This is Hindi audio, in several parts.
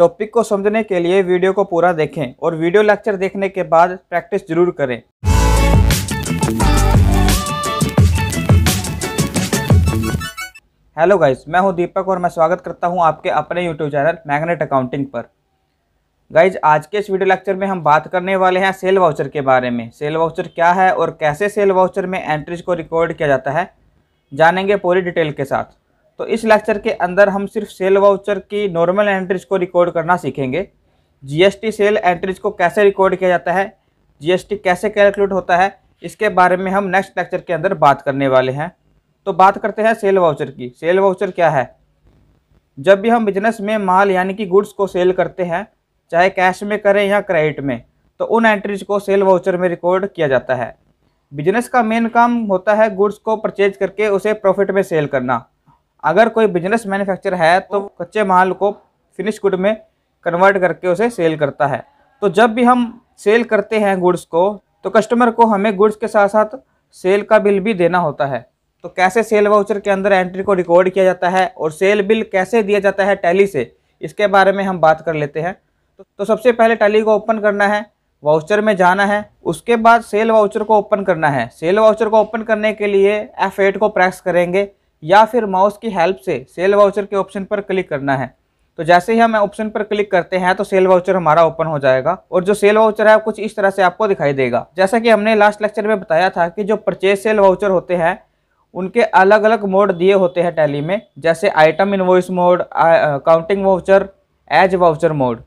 टॉपिक को समझने के लिए वीडियो को पूरा देखें और वीडियो लेक्चर देखने के बाद प्रैक्टिस जरूर करें हेलो गाइस मैं हूं दीपक और मैं स्वागत करता हूं आपके अपने यूट्यूब चैनल मैग्नेट अकाउंटिंग पर गाइज आज के इस वीडियो लेक्चर में हम बात करने वाले हैं सेल वाउचर के बारे में सेल वाउचर क्या है और कैसे सेल वाउचर में एंट्रीज को रिकॉर्ड किया जाता है जानेंगे पूरी डिटेल के साथ तो इस लेक्चर के अंदर हम सिर्फ सेल वाउचर की नॉर्मल एंट्रीज को रिकॉर्ड करना सीखेंगे जीएसटी सेल एंट्रीज को कैसे रिकॉर्ड किया जाता है जीएसटी कैसे कैलकुलेट होता है इसके बारे में हम नेक्स्ट लेक्चर के अंदर बात करने वाले हैं तो बात करते हैं सेल वाउचर की सेल वाउचर क्या है जब भी हम बिजनेस में माल यानी कि गुड्स को सेल करते हैं चाहे कैश में करें या क्रेडिट में तो उन एंट्रीज को सेल वाउचर में रिकॉर्ड किया जाता है बिजनेस का मेन काम होता है गुड्स को परचेज करके उसे प्रॉफिट में सेल करना अगर कोई बिजनेस मैन्युफैक्चर है तो कच्चे माल को फिनिश गुड में कन्वर्ट करके उसे सेल करता है तो जब भी हम सेल करते हैं गुड्स को तो कस्टमर को हमें गुड्स के साथ साथ सेल का बिल भी देना होता है तो कैसे सेल वाउचर के अंदर एंट्री को रिकॉर्ड किया जाता है और सेल बिल कैसे दिया जाता है टैली से इसके बारे में हम बात कर लेते हैं तो, तो सबसे पहले टैली को ओपन करना है वाउचर में जाना है उसके बाद सेल वाउचर को ओपन करना है सेल वाउचर को ओपन करने के लिए एफ को प्रेस करेंगे या फिर माउस की हेल्प से सेल वाउचर के ऑप्शन पर क्लिक करना है तो जैसे ही हम ऑप्शन पर क्लिक करते हैं तो सेल वाउचर हमारा ओपन हो जाएगा और जो सेल वाउचर है कुछ इस तरह से आपको दिखाई देगा जैसा कि हमने लास्ट लेक्चर में बताया था कि जो परचेज सेल वाउचर होते हैं उनके अलग अलग मोड दिए होते हैं टैली में जैसे item invoice mode accounting voucher as voucher mode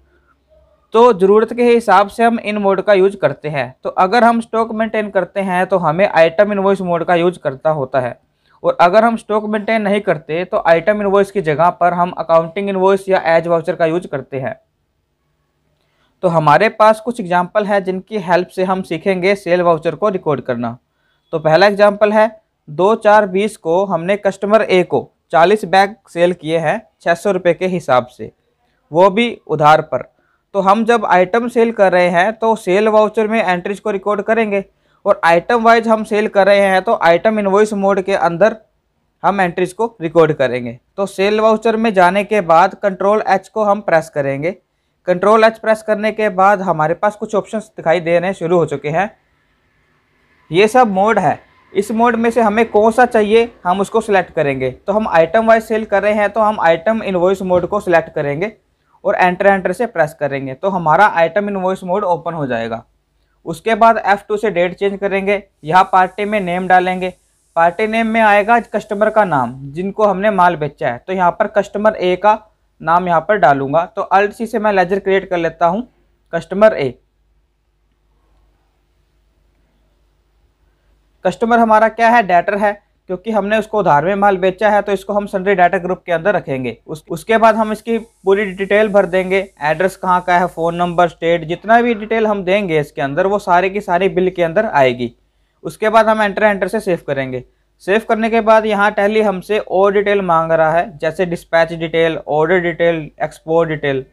तो ज़रूरत के हिसाब से हम इन मोड का यूज करते हैं तो अगर हम स्टॉक मेंटेन करते हैं तो हमें आइटम इन्वॉइस मोड का यूज करता होता है और अगर हम स्टॉक मेंटेन नहीं करते तो आइटम इन्वॉइस की जगह पर हम अकाउंटिंग इन्वॉइस या एज वाउचर का यूज करते हैं तो हमारे पास कुछ एग्जाम्पल हैं जिनकी हेल्प से हम सीखेंगे सेल वाउचर को रिकॉर्ड करना तो पहला एग्जाम्पल है दो चार बीस को हमने कस्टमर ए को चालीस बैग सेल किए हैं छः सौ रुपये के हिसाब से वो भी उधार पर तो हम जब आइटम सेल कर रहे हैं तो सेल वाउचर में एंट्रीज को रिकॉर्ड करेंगे और आइटम वाइज हम सेल कर रहे हैं तो आइटम इन्वॉइस मोड के अंदर हम एंट्रीज को रिकॉर्ड करेंगे तो सेल वाउचर में जाने के बाद कंट्रोल एच को हम प्रेस करेंगे कंट्रोल एच प्रेस करने के बाद हमारे पास कुछ ऑप्शंस दिखाई दे रहे हैं शुरू हो चुके हैं ये सब मोड है इस मोड में से हमें कौन सा चाहिए हम उसको सिलेक्ट करेंगे तो हम आइटम वाइज सेल कर रहे हैं तो हम आइटम इन्वॉइस मोड को सिलेक्ट करेंगे और एंटर एंटर से प्रेस करेंगे तो हमारा आइटम इन्वॉइस मोड ओपन हो जाएगा उसके बाद F2 से डेट चेंज करेंगे यहाँ पार्टी में नेम डालेंगे पार्टी नेम में आएगा कस्टमर का नाम जिनको हमने माल बेचा है तो यहाँ पर कस्टमर ए का नाम यहाँ पर डालूंगा तो अल्ट सी से मैं लेजर क्रिएट कर लेता हूँ कस्टमर ए कस्टमर हमारा क्या है डेटर है क्योंकि हमने उसको उधार में माल बेचा है तो इसको हम सन्ड्री डाटा ग्रुप के अंदर रखेंगे उस उसके बाद हम इसकी पूरी डिटेल भर देंगे एड्रेस कहाँ का है फ़ोन नंबर स्टेट जितना भी डिटेल हम देंगे इसके अंदर वो सारे की सारी बिल के अंदर आएगी उसके बाद हम एंटर एंटर से सेव करेंगे सेव करने के बाद यहाँ टहली हमसे और डिटेल मांग रहा है जैसे dispatch detail order detail export detail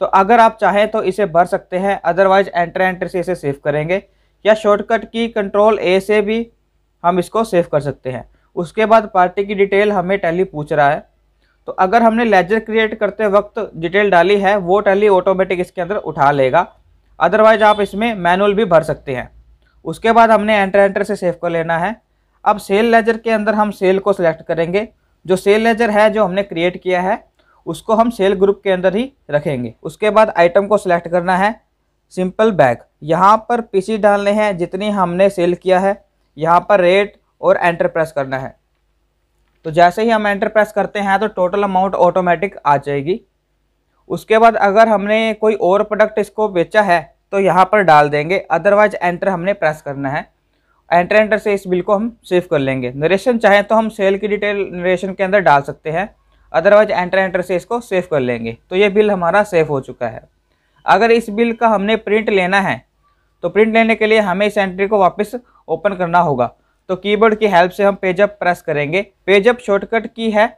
तो अगर आप चाहें तो इसे भर सकते हैं अदरवाइज एंटर एंटर से इसे सेव करेंगे या शॉर्टकट की कंट्रोल ए से भी हम इसको सेव कर सकते हैं उसके बाद पार्टी की डिटेल हमें टैली पूछ रहा है तो अगर हमने लेजर क्रिएट करते वक्त डिटेल डाली है वो टैली ऑटोमेटिक इसके अंदर उठा लेगा अदरवाइज आप इसमें मैनुअल भी भर सकते हैं उसके बाद हमने एंटर एंटर से सेव कर लेना है अब सेल लेजर के अंदर हम सेल को सिलेक्ट करेंगे जो सेल लेजर है जो हमने क्रिएट किया है उसको हम सेल ग्रुप के अंदर ही रखेंगे उसके बाद आइटम को सिलेक्ट करना है सिंपल बैग यहाँ पर पीसी डालने हैं जितनी हमने सेल किया है यहाँ पर रेट और एंटर प्रेस करना है तो जैसे ही हम एंटर प्रेस करते हैं तो टोटल अमाउंट ऑटोमेटिक आ जाएगी उसके बाद अगर हमने कोई और प्रोडक्ट इसको बेचा है तो यहाँ पर डाल देंगे अदरवाइज एंटर हमने प्रेस करना है एंटर एंटर से इस बिल को हम सेव कर लेंगे नरेशन चाहें तो हम सेल की डिटेल नरेशन के अंदर डाल सकते हैं अदरवाइज एंटर एंटर से इसको सेव कर लेंगे तो ये बिल हमारा सेव हो चुका है अगर इस बिल का हमने प्रिंट लेना है तो प्रिंट लेने के लिए हमें इस एंट्री को वापस ओपन करना होगा तो कीबोर्ड की हेल्प से हम पेजअप प्रेस करेंगे पेजअप शॉर्टकट की है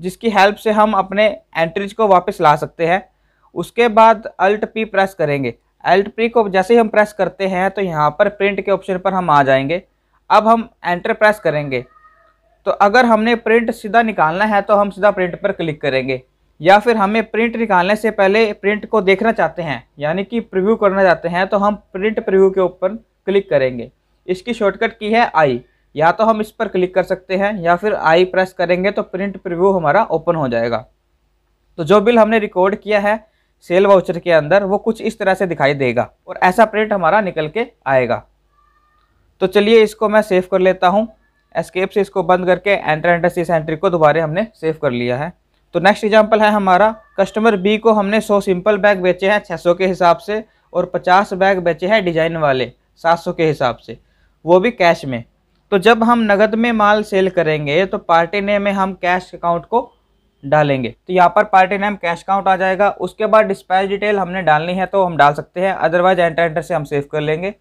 जिसकी हेल्प से हम अपने एंट्रीज को वापस ला सकते हैं उसके बाद अल्ट पी प्रेस करेंगे अल्ट पी को जैसे ही हम प्रेस करते हैं तो यहाँ पर प्रिंट के ऑप्शन पर हम आ जाएंगे अब हम एंटर प्रेस करेंगे तो अगर हमने प्रिंट सीधा निकालना है तो हम सीधा प्रिंट पर क्लिक करेंगे या फिर हमें प्रिंट निकालने से पहले प्रिंट को देखना चाहते हैं यानी कि प्रिव्यू करना चाहते हैं तो हम प्रिंट प्रिव्यू के ऊपर क्लिक करेंगे इसकी शॉर्टकट की है आई या तो हम इस पर क्लिक कर सकते हैं या फिर आई प्रेस करेंगे तो प्रिंट प्रिव्यू हमारा ओपन हो जाएगा तो जो बिल हमने रिकॉर्ड किया है सेल वाउचर के अंदर वो कुछ इस तरह से दिखाई देगा और ऐसा प्रिंट हमारा निकल के आएगा तो चलिए इसको मैं सेव कर लेता हूँ एस्केप से इसको बंद करके एंटर एंटर सी एंट्री को दोबारा हमने सेव कर लिया है तो नेक्स्ट एग्जाम्पल है हमारा कस्टमर बी को हमने 100 सिंपल बैग बेचे हैं 600 के हिसाब से और 50 बैग बेचे हैं डिजाइन वाले 700 के हिसाब से वो भी कैश में तो जब हम नगद में माल सेल करेंगे तो पार्टी नेम में हम कैश अकाउंट को डालेंगे तो यहाँ पर पार्टी नेम कैश अकाउंट आ जाएगा उसके बाद डिस्पैच डिटेल हमने डालनी है तो हम डाल सकते हैं अदरवाइज एंटर एंटर से हम सेव कर लेंगे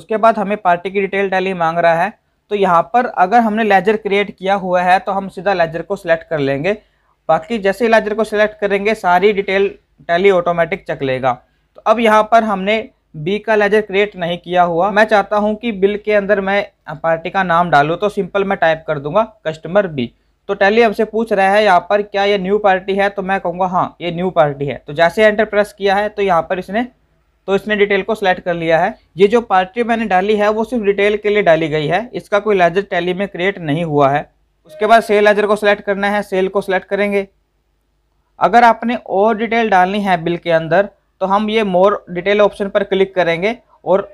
उसके बाद हमें पार्टी की डिटेल डाली मांग रहा है तो यहाँ पर अगर हमने लेजर क्रिएट किया हुआ है तो हम सीधा लेजर को सिलेक्ट कर लेंगे बाकी जैसे ही लेजर को सिलेक्ट करेंगे सारी डिटेल टैली ऑटोमेटिक चक लेगा तो अब यहाँ पर हमने बी का लेजर क्रिएट नहीं किया हुआ मैं चाहता हूं कि बिल के अंदर मैं पार्टी का नाम डालूं तो सिंपल मैं टाइप कर दूंगा कस्टमर बी तो टैली हमसे पूछ रहा है यहाँ पर क्या ये न्यू पार्टी है तो मैं कहूँगा हाँ ये न्यू पार्टी है तो जैसे एंटर प्रेस किया है तो यहाँ पर इसने तो इसने डिटेल को सिलेक्ट कर लिया है ये जो पार्टी मैंने डाली है वो सिर्फ डिटेल के लिए डाली गई है इसका कोई लेजर टैली में क्रिएट नहीं हुआ है उसके बाद सेल लेजर को सिलेक्ट करना है सेल को सिलेक्ट करेंगे अगर आपने और डिटेल डालनी है बिल के अंदर तो हम ये मोर डिटेल ऑप्शन पर क्लिक करेंगे और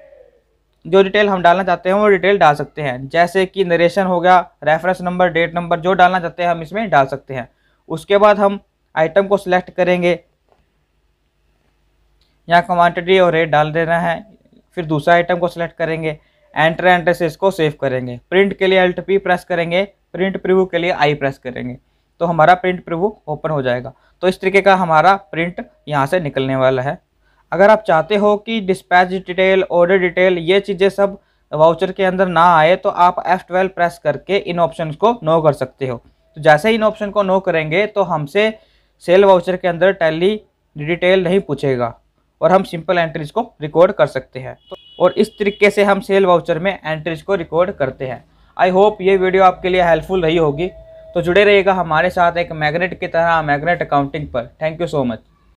जो डिटेल हम डालना चाहते हैं वो डिटेल डाल सकते हैं जैसे कि नरेशन हो गया रेफरेंस नंबर डेट नंबर जो डालना चाहते हैं हम इसमें डाल सकते हैं उसके बाद हम आइटम को सिलेक्ट करेंगे यहाँ क्वान्टिटी और रेट डाल देना है फिर दूसरा आइटम को सिलेक्ट करेंगे एंटर एंट्रेस इसको सेव करेंगे प्रिंट के लिए एल्ट पी प्रेस करेंगे प्रिंट प्रिव्यू के लिए आई प्रेस करेंगे तो हमारा प्रिंट प्रिव्यू ओपन हो जाएगा तो इस तरीके का हमारा प्रिंट यहाँ से निकलने वाला है अगर आप चाहते हो कि डिस्पैच डिटेल ऑर्डर डिटेल ये चीज़ें सब वाउचर के अंदर ना आए तो आप F12 प्रेस करके इन ऑप्शन को नो कर सकते हो तो जैसे ही इन ऑप्शन को नो करेंगे तो हमसे सेल वाउचर के अंदर टैली डिटेल नहीं पूछेगा और हम सिंपल एंट्रीज को रिकॉर्ड कर सकते हैं तो और इस तरीके से हम सेल वाउचर में एंट्रीज को रिकॉर्ड करते हैं आई होप ये वीडियो आपके लिए हेल्पफुल रही होगी तो जुड़े रहिएगा हमारे साथ एक मैग्नेट की तरह मैग्नेट अकाउंटिंग पर थैंक यू सो मच